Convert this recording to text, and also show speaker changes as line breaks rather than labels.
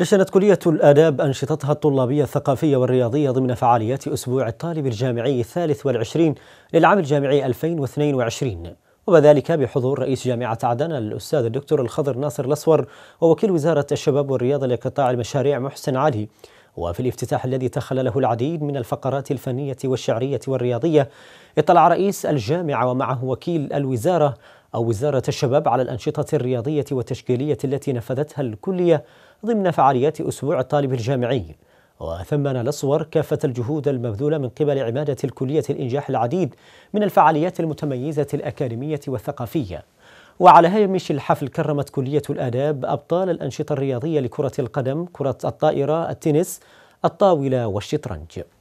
نشرت كلية الآداب أنشطتها الطلابية الثقافية والرياضية ضمن فعاليات أسبوع الطالب الجامعي الثالث والعشرين للعام الجامعي 2022 وذلك بحضور رئيس جامعة عدن الأستاذ الدكتور الخضر ناصر الأصور ووكيل وزارة الشباب والرياضة لقطاع المشاريع محسن علي وفي الافتتاح الذي تخلله العديد من الفقرات الفنية والشعرية والرياضية اطلع رئيس الجامعة ومعه وكيل الوزارة أو وزارة الشباب على الأنشطة الرياضية والتشكيلية التي نفذتها الكلية ضمن فعاليات أسبوع الطالب الجامعي وثمن الأصور كافة الجهود المبذولة من قبل عمادة الكلية الإنجاح العديد من الفعاليات المتميزة الأكاديمية والثقافية وعلى هامش الحفل كرمت كلية الآداب أبطال الأنشطة الرياضية لكرة القدم، كرة الطائرة، التنس، الطاولة والشطرنج